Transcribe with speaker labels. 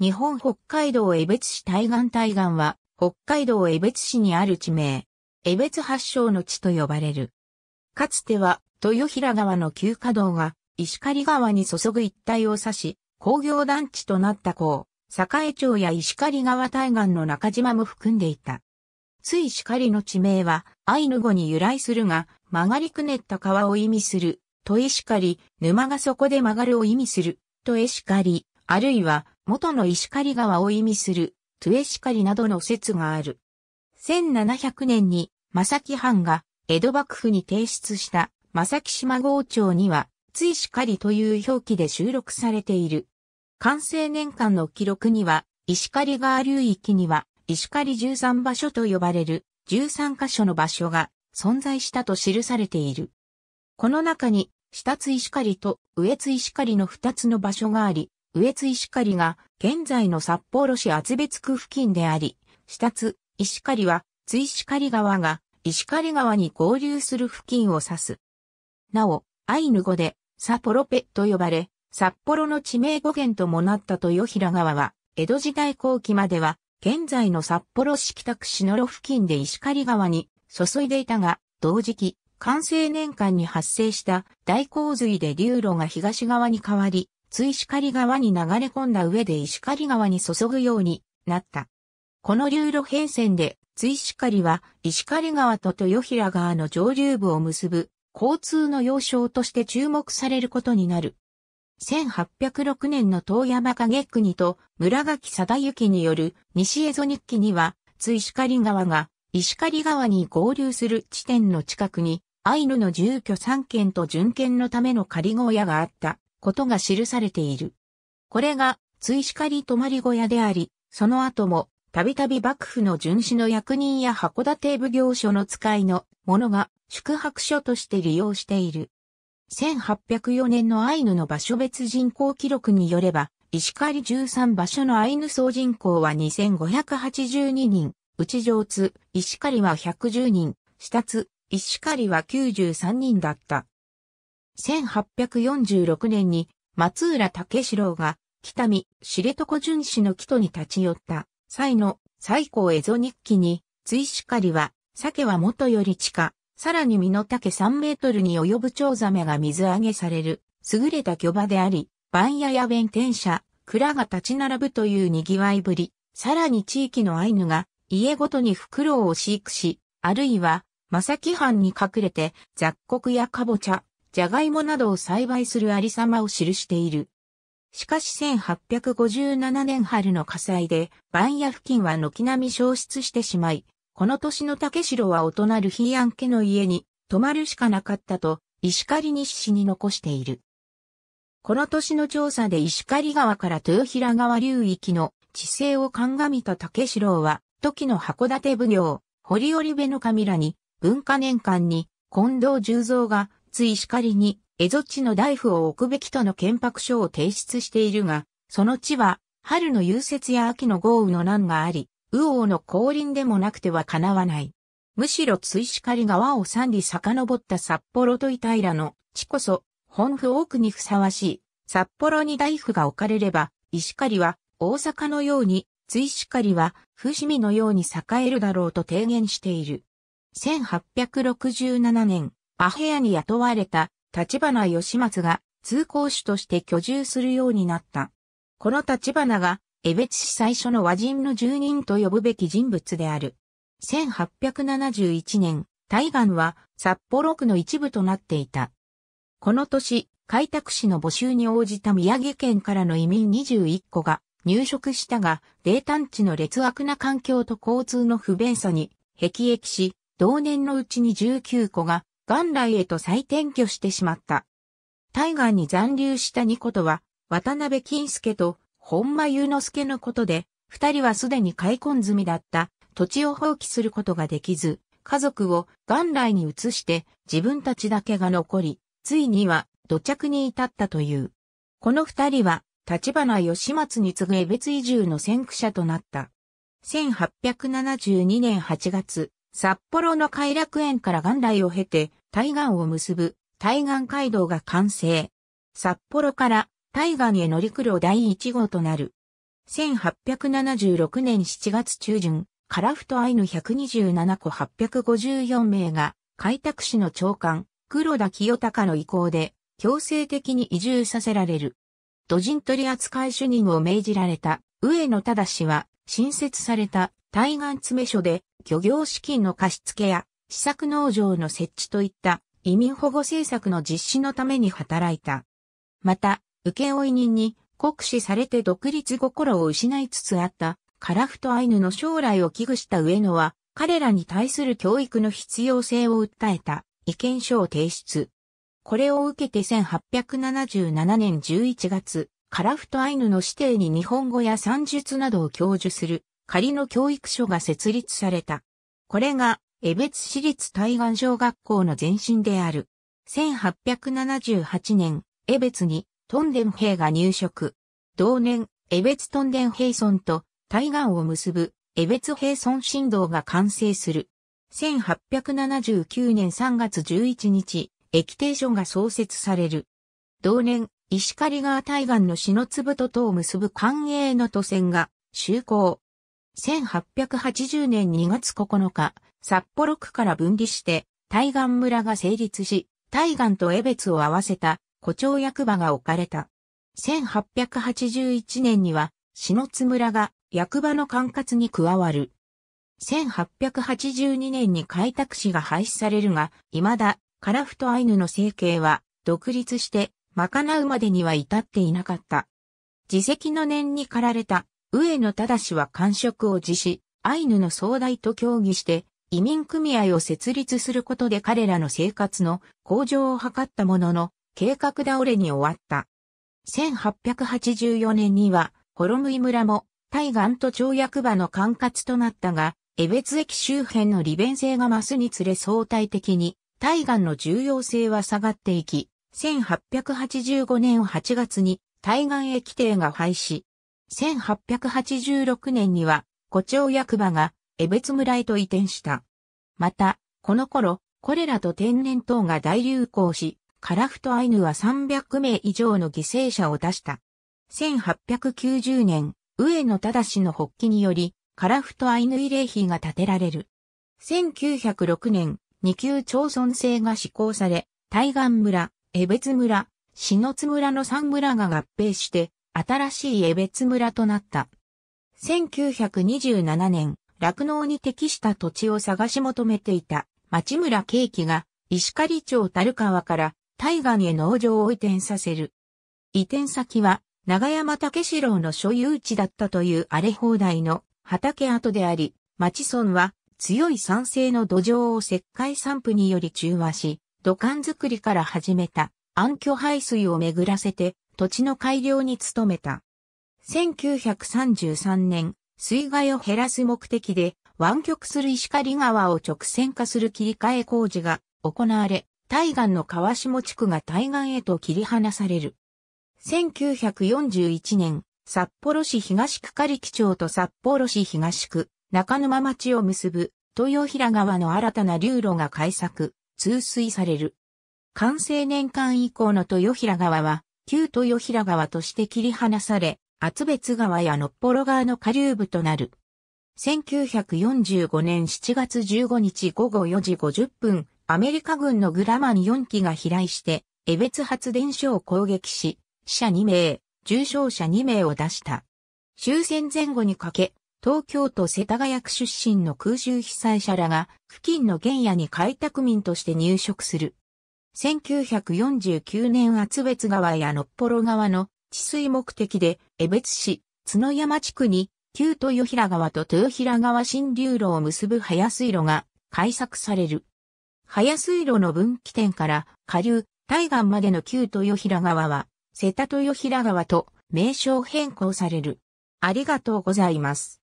Speaker 1: 日本北海道江別市対岸対岸は、北海道江別市にある地名、江別発祥の地と呼ばれる。かつては、豊平川の旧河道が、石狩川に注ぐ一帯を指し、工業団地となった港、栄町や石狩川対岸の中島も含んでいた。つい石狩の地名は、アイヌ語に由来するが、曲がりくねった川を意味する、と石狩、沼がそこで曲がるを意味する、と石狩、あるいは、元の石狩川を意味する、トゥエシカリなどの説がある。1700年に、正木藩が、江戸幕府に提出した、正木島郷町には、ついしかりという表記で収録されている。完成年間の記録には、石狩川流域には、石狩13場所と呼ばれる13箇所の場所が存在したと記されている。この中に、下津石狩と上津石狩の2つの場所があり、上津石狩が現在の札幌市厚別区付近であり、下津石狩は津石狩川が石狩川に合流する付近を指す。なお、アイヌ語でサポロペと呼ばれ、札幌の地名語源ともなった豊平川は、江戸時代後期までは、現在の札幌市北区篠路付近で石狩川に注いでいたが、同時期、完成年間に発生した大洪水で流路が東側に変わり、津石狩川に流れ込んだ上で石狩川に注ぐようになった。この流路変遷で、津石狩は石狩川と豊平川の上流部を結ぶ交通の要衝として注目されることになる。1806年の遠山影国と村垣貞行による西江戸日記には、津石狩川が石狩川に合流する地点の近くに、アイヌの住居3軒と巡県のための仮小屋があったことが記されている。これが、追しかり泊まり小屋であり、その後も、たびたび幕府の巡視の役人や函館奉行所の使いの者が宿泊所として利用している。1804年のアイヌの場所別人口記録によれば、石狩13場所のアイヌ総人口は2582人、内上津、石狩は110人、下津、石狩は93人だった。1846年に松浦武四郎が北見、知床巡視の木戸に立ち寄った際の最高蝦夷日記に、追しかりは、鮭は元より地下、さらに身の丈3メートルに及ぶ蝶ザメが水揚げされる、優れた漁場であり、番屋や弁天社、蔵が立ち並ぶという賑わいぶり、さらに地域のアイヌが、家ごとにフクロウを飼育し、あるいは、正木藩に隠れて雑穀やカボチャ、ジャガイモなどを栽培するありさまを記している。しかし1857年春の火災で、番屋付近は軒並み消失してしまい、この年の竹城はお隣ヒアン家の家に泊まるしかなかったと、石狩西市に残している。この年の調査で石狩川から豊平川流域の地勢を鑑みた竹城は、時の函館奉行、堀織部の神らに、文化年間に、近藤十三が、津石狩に、蝦夷地の大夫を置くべきとの憲白書を提出しているが、その地は、春の融雪や秋の豪雨の難があり、右往の降臨でもなくては叶わない。むしろ追し狩り川を三里遡った札幌とい平の地こそ、本府多くにふさわしい。札幌に大夫が置かれれば、石狩は大阪のように、追し狩りは伏見のように栄えるだろうと提言している。1867年、アヘアに雇われた立花義松が通行手として居住するようになった。この立花が、江別市最初の和人の住人と呼ぶべき人物である。1871年、大岸は札幌区の一部となっていた。この年、開拓市の募集に応じた宮城県からの移民21個が入植したが、冷炭地の劣悪な環境と交通の不便さに、辟易し、同年のうちに19個が元来へと再転居してしまった。対岸に残留した二コとは、渡辺金介と本間祐之介のことで、二人はすでに開墾済みだった土地を放棄することができず、家族を元来に移して自分たちだけが残り、ついには土着に至ったという。この二人は、立花義松に次ぐ江別移住の先駆者となった。1872年8月、札幌の快楽園から元来を経て、対岸を結ぶ対岸街道が完成。札幌から対岸へ乗り来る第1号となる。1876年7月中旬、カラフトアイヌ127個854名が開拓市の長官、黒田清隆の意向で強制的に移住させられる。土人取扱主任を命じられた上野忠は新設された対岸詰め所で漁業資金の貸し付けや試作農場の設置といった移民保護政策の実施のために働いた。また、請負人に酷使されて独立心を失いつつあったカラフトアイヌの将来を危惧した上野は、彼らに対する教育の必要性を訴えた意見書を提出。これを受けて1877年11月、カラフトアイヌの指定に日本語や算術などを教授する仮の教育所が設立された。これが江別市立対岸小学校の前身である。1878年、江別にトンデン兵が入植。同年、江別トンデン兵村と対岸を結ぶ江別兵村振動が完成する。1879年3月11日、駅停所が創設される。同年、石狩川対岸の篠粒ととを結ぶ官営の都線が就航。1880年2月9日、札幌区から分離して、対岸村が成立し、対岸と江別を合わせた、古町役場が置かれた。1881年には、篠津村が役場の管轄に加わる。1882年に開拓市が廃止されるが、未だ、カラフトアイヌの生計は、独立して、賄うまでには至っていなかった。自責の念に駆られた、上野正は官職を辞し、アイヌの総代と協議して、移民組合を設立することで彼らの生活の向上を図ったものの、計画倒れに終わった。1884年には、ホロムイ村も、対岸と町役場の管轄となったが、江別駅周辺の利便性が増すにつれ相対的に、対岸の重要性は下がっていき、1885年8月に対岸駅停が廃止。1886年には、古町役場が江別村へと移転した。また、この頃、コレラと天然痘が大流行し、カラフトアイヌは300名以上の犠牲者を出した。1890年、上野正の発起により、カラフトアイヌ慰霊碑が建てられる。1906年、二級町村制が施行され、対岸村、江別村、篠津村の三村が合併して、新しい江別村となった。1927年、酪農に適した土地を探し求めていた町村景気が石狩町樽川から対岸へ農場を移転させる。移転先は長山武四郎の所有地だったという荒れ放題の畑跡であり、町村は強い酸性の土壌を石灰散布により中和し、土管作りから始めた暗渠排水を巡らせて土地の改良に努めた。1933年、水害を減らす目的で湾曲する石狩川を直線化する切り替え工事が行われ、対岸の川下地区が対岸へと切り離される。1941年、札幌市東区狩木町と札幌市東区中沼町を結ぶ豊平川の新たな流路が開削、通水される。完成年間以降の豊平川は、旧豊平川として切り離され、厚別川やのっぽろ川の下流部となる。1945年7月15日午後4時50分、アメリカ軍のグラマン4機が飛来して、江別発電所を攻撃し、死者2名、重傷者2名を出した。終戦前後にかけ、東京都世田谷区出身の空襲被災者らが、付近の原野に開拓民として入植する。1949年厚別川やのっぽろ川の治水目的で、江別市、角山地区に、旧豊平川と豊平川新流路を結ぶ早水路が開削される。早水路の分岐点から下流、対岸までの旧豊平川は、瀬田豊平川と名称変更される。ありがとうございます。